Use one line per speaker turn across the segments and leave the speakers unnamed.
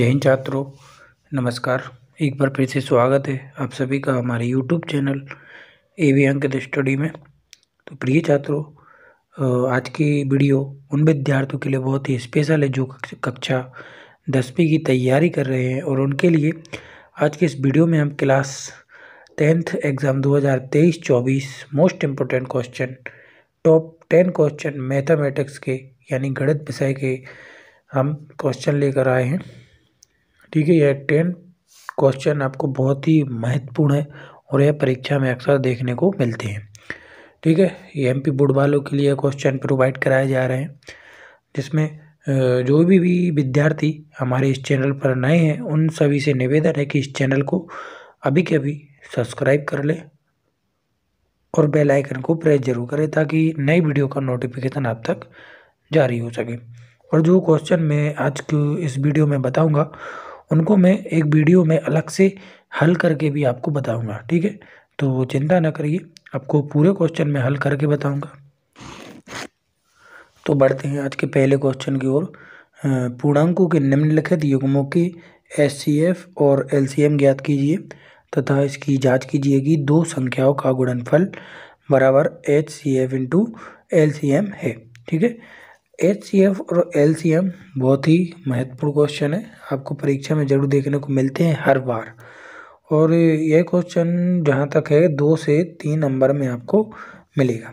जय हिंद छात्रों नमस्कार एक बार फिर से स्वागत है आप सभी का हमारे YouTube channel A V Ankit study में तो प्रिय छात्रों आज की वीडियो उन विद्यार्थियों के लिए बहुत ही स्पेशल है जो कक्षा दसवीं की तैयारी कर रहे हैं और उनके लिए आज के इस वीडियो में हम class tenth exam 2023-24 most important question top ten question mathematics के यानी गणित विषय के हम क्वेश्चन लेकर आए हैं ठीक है यह टेन क्वेश्चन आपको बहुत ही महत्वपूर्ण है और यह परीक्षा में अक्सर देखने को मिलते हैं ठीक है ये एम पी बोर्ड वालों के लिए क्वेश्चन प्रोवाइड कराए जा रहे हैं जिसमें जो भी भी विद्यार्थी हमारे इस चैनल पर नए हैं उन सभी से निवेदन है कि इस चैनल को अभी के अभी सब्सक्राइब कर लें और बेल आइकन को प्रेस जरूर करें ताकि नई वीडियो का नोटिफिकेशन आप तक जारी हो सके और जो क्वेश्चन मैं आज के इस वीडियो में बताऊंगा उनको मैं एक वीडियो में अलग से हल करके भी आपको बताऊँगा ठीक है तो चिंता ना करिए आपको पूरे क्वेश्चन में हल करके बताऊँगा तो बढ़ते हैं आज के पहले क्वेश्चन की ओर पूर्णांकों के निम्नलिखित युग्मों के एस और एल ज्ञात कीजिए तथा इसकी जांच कीजिए कि दो संख्याओं का गुणनफल बराबर H C F into L C M है ठीक है एच सी एफ और एल सी एम बहुत ही महत्वपूर्ण क्वेश्चन है आपको परीक्षा में ज़रूर देखने को मिलते हैं हर बार और यह क्वेश्चन जहाँ तक है दो से तीन नंबर में आपको मिलेगा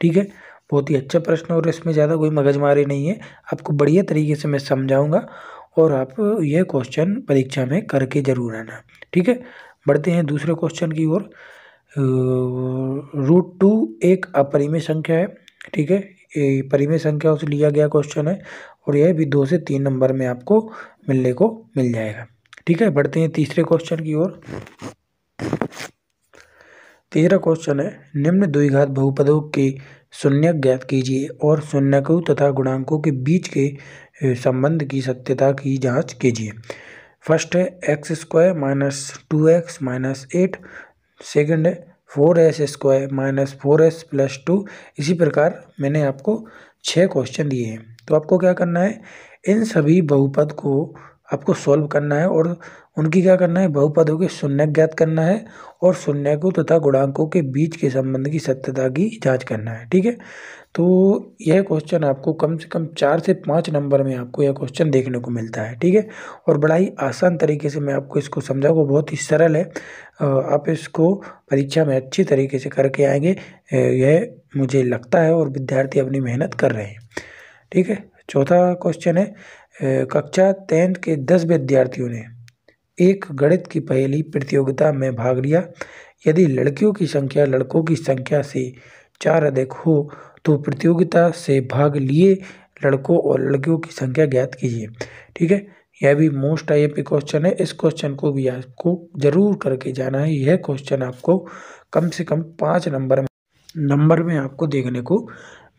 ठीक है बहुत ही अच्छा प्रश्न और इसमें ज़्यादा कोई मगजमारी नहीं है आपको बढ़िया तरीके से मैं समझाऊंगा और आप यह क्वेश्चन परीक्षा में करके ज़रूर आना ठीक है बढ़ते हैं दूसरे क्वेश्चन की ओर रूट टू एक अपरिमय संख्या है ठीक है परिमेय संख्याओं से लिया गया क्वेश्चन है और यह भी दो से तीन नंबर में आपको मिलने को मिल जाएगा ठीक है बढ़ते हैं तीसरे क्वेश्चन की ओर तीसरा क्वेश्चन है निम्न द्विघात बहुपदों के शून्य ज्ञात कीजिए और शून्यकों तथा गुणांकों के बीच के संबंध की सत्यता की जांच कीजिए फर्स्ट है x square minus two x minus eight second है four s square minus four s plus two इसी प्रकार मैंने आपको छः क्वेश्चन दिए हैं तो आपको क्या करना है इन सभी बहुपद को आपको सॉल्व करना है और उनकी क्या करना है बहुपदों के शून्य ज्ञात करना है और शून्य को तथा गुणांकों के बीच के संबंध की सत्यता की जांच करना है ठीक है तो यह क्वेश्चन आपको कम से कम चार से पाँच नंबर में आपको यह क्वेश्चन देखने को मिलता है ठीक है और बड़ा ही आसान तरीके से मैं आपको इसको समझाऊँ बहुत ही सरल है आप इसको परीक्षा में अच्छी तरीके से करके आएंगे यह मुझे लगता है और विद्यार्थी अपनी मेहनत कर रहे हैं ठीक है चौथा क्वेश्चन है कक्षा टेंथ के दस विद्यार्थियों ने एक गणित की पहली प्रतियोगिता में भाग लिया यदि लड़कियों की संख्या लड़कों की संख्या से चार अधिक हो तो प्रतियोगिता से भाग लिए लड़कों और लड़कियों की संख्या ज्ञात कीजिए ठीक है यह भी मोस्ट आई एम क्वेश्चन है इस क्वेश्चन को भी आपको जरूर करके जाना है यह क्वेश्चन आपको कम से कम पाँच नंबर में नंबर में आपको देखने को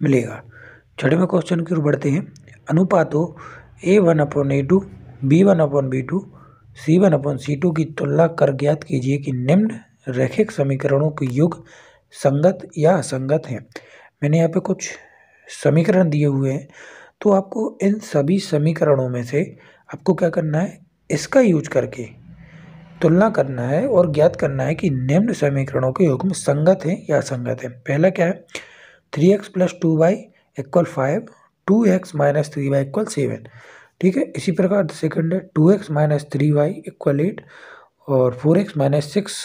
मिलेगा छठवें क्वेश्चन की ओर बढ़ते हैं अनुपातों a one upon a two b one upon b two c one upon c two की तुलना कर ज्ञात कीजिए कि निम्न रैखिक समीकरणों के युग संगत या असंगत हैं मैंने यहाँ पे कुछ समीकरण दिए हुए हैं तो आपको इन सभी समीकरणों में से आपको क्या करना है इसका यूज करके तुलना करना है और ज्ञात करना है कि निम्न समीकरणों के युग्म संगत हैं या असंगत हैं पहला क्या है three x plus two y equal five two x minus three y equal seven ठीक है इसी प्रकार सेकंड है two x minus three y equal eight और four x minus six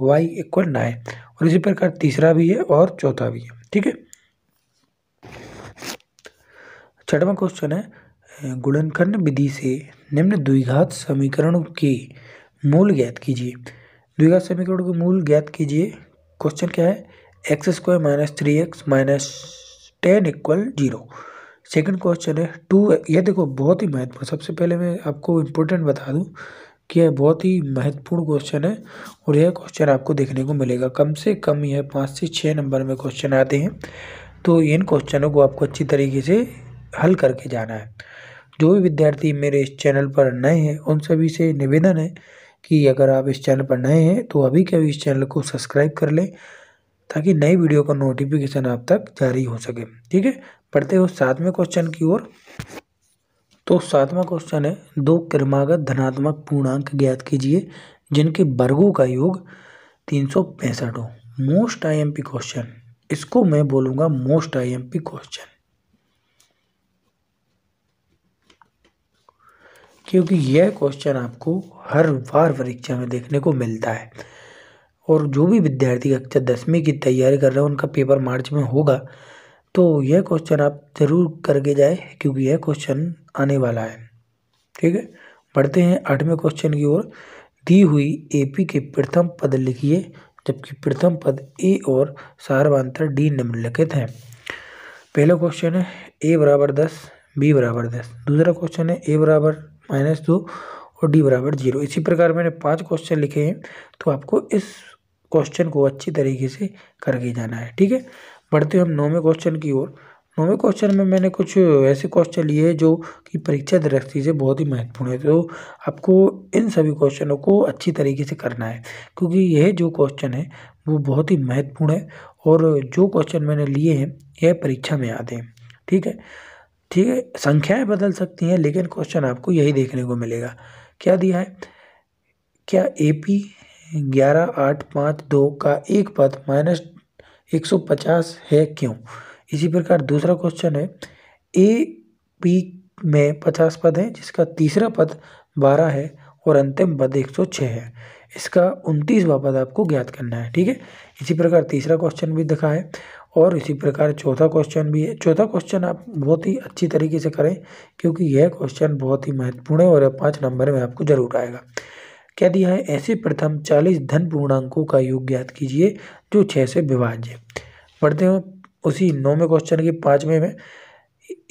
y equal nine और इसी प्रकार तीसरा भी है और चौथा भी है ठीक है छठवा क्वेश्चन है गुणनखंड विधि से निम्न द्विघात समीकरण के मूल ज्ञात कीजिए द्विघात समीकरण के मूल ज्ञात कीजिए क्वेश्चन क्या है x square minus three x minus ten equal zero second question है टू ये देखो बहुत ही महत्वपूर्ण सबसे पहले मैं आपको इम्पोर्टेंट बता दूं कि यह बहुत ही महत्वपूर्ण क्वेश्चन है और यह क्वेश्चन आपको देखने को मिलेगा कम से कम यह पाँच से छः नंबर में क्वेश्चन आते हैं तो इन क्वेश्चनों को आपको अच्छी तरीके से हल करके जाना है जो भी विद्यार्थी मेरे इस चैनल पर नए हैं उन सभी से निवेदन है कि अगर आप इस चैनल पर नए हैं तो अभी के अभी इस चैनल को सब्सक्राइब कर लें ताकि नई वीडियो का नोटिफिकेशन आप तक जारी हो सके ठीक है पढ़ते हो सातवें क्वेश्चन की ओर तो सातवां क्वेश्चन है दो क्रमागत धनात्मक पूर्णांक ज्ञात कीजिए जिनके वर्गों का योग तीन सौ पैंसठ हो मोस्ट आईएमपी क्वेश्चन इसको मैं बोलूंगा मोस्ट आईएमपी क्वेश्चन क्योंकि यह क्वेश्चन आपको हर बार परीक्षा में देखने को मिलता है और जो भी विद्यार्थी कक्षा दसवीं की तैयारी कर रहे हैं उनका पेपर मार्च में होगा तो यह क्वेश्चन आप ज़रूर करके जाए क्योंकि यह क्वेश्चन आने वाला है ठीक है बढ़ते हैं आठवें क्वेश्चन की ओर दी हुई एपी के प्रथम पद लिखिए जबकि प्रथम पद ए और सार्वान्तर डी निम्नलिखित हैं पहला क्वेश्चन है ए बराबर दस बी बराबर दस दूसरा क्वेश्चन है ए बराबर माइनस दो और डी बराबर जीरो इसी प्रकार मैंने पांच क्वेश्चन लिखे हैं तो आपको इस क्वेश्चन को अच्छी तरीके से करके जाना है ठीक है बढ़ते हम नौवें क्वेश्चन की ओर नौवें क्वेश्चन में मैंने कुछ ऐसे क्वेश्चन लिए हैं जो कि परीक्षा दृष्टि से बहुत ही महत्वपूर्ण है तो आपको इन सभी क्वेश्चनों को अच्छी तरीके से करना है क्योंकि यह जो क्वेश्चन है वो बहुत ही महत्वपूर्ण है और जो क्वेश्चन मैंने लिए हैं यह परीक्षा में आते हैं ठीक है ठीक है संख्याएँ बदल सकती हैं लेकिन क्वेश्चन आपको यही देखने को मिलेगा क्या दिया है क्या ए पी ग्यारह आठ पाँच दो का एक पद माइनस एक सौ पचास है क्यों इसी प्रकार दूसरा क्वेश्चन है ए पी में पचास पद हैं जिसका तीसरा पद बारह है और अंतिम पद एक सौ छः है इसका उनतीसवा पद आपको ज्ञात करना है ठीक है इसी प्रकार तीसरा क्वेश्चन भी दिखा है और इसी प्रकार चौथा क्वेश्चन भी है चौथा क्वेश्चन आप बहुत ही अच्छी तरीके से करें क्योंकि यह क्वेश्चन बहुत ही महत्वपूर्ण है और यह पाँच नंबर में आपको जरूर आएगा कह दिया है ऐसे प्रथम चालीस धन पूर्णांकों का योग ज्ञात कीजिए जो छः से विभाज्य पढ़ते बढ़ते हैं उसी नौवें क्वेश्चन के पाँचवें में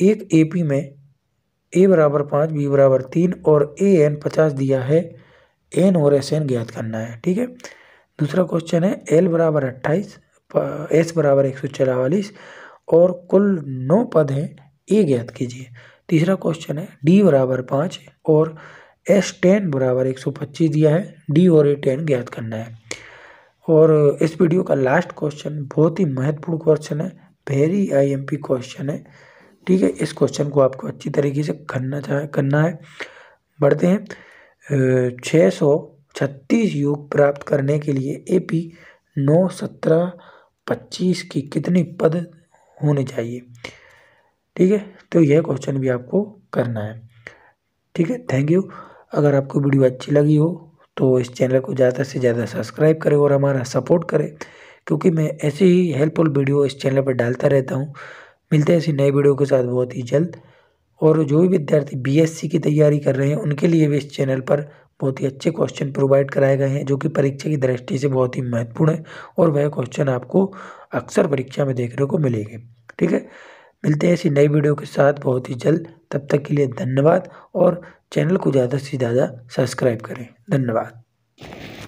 एक ए पी में ए बराबर पाँच बी बराबर तीन और ए एन पचास दिया है एन और एस एन ज्ञात करना है ठीक है दूसरा क्वेश्चन है एल बराबर अट्ठाईस एस बराबर एक सौ चवालीस और कुल नौ पद हैं ए ज्ञात कीजिए तीसरा क्वेश्चन है डी बराबर पाँच और एस टेन बराबर एक सौ पच्चीस दिया है डी और ए टेन ज्ञात करना है और इस वीडियो का लास्ट क्वेश्चन बहुत ही महत्वपूर्ण क्वेश्चन है वेरी पी क्वेश्चन है ठीक है इस क्वेश्चन को आपको अच्छी तरीके से करना चाह करना है बढ़ते हैं छः सौ छत्तीस योग प्राप्त करने के लिए ए पी नौ सत्रह पच्चीस की कितनी पद होने चाहिए ठीक है तो यह क्वेश्चन भी आपको करना है ठीक है थैंक यू अगर आपको वीडियो अच्छी लगी हो तो इस चैनल को ज़्यादा से ज़्यादा सब्सक्राइब करें और हमारा सपोर्ट करें क्योंकि मैं ऐसे ही हेल्पफुल वीडियो इस चैनल पर डालता रहता हूँ मिलते हैं ऐसी नए वीडियो के साथ बहुत ही जल्द और जो भी विद्यार्थी बीएससी की तैयारी कर रहे हैं उनके लिए भी इस चैनल पर बहुत ही अच्छे क्वेश्चन प्रोवाइड कराए गए हैं जो कि परीक्षा की दृष्टि से बहुत ही महत्वपूर्ण है और वह क्वेश्चन आपको अक्सर परीक्षा में देखने को मिलेंगे ठीक है मिलते हैं ऐसी नई वीडियो के साथ बहुत ही जल्द तब तक के लिए धन्यवाद और चैनल को ज़्यादा से ज़्यादा सब्सक्राइब करें धन्यवाद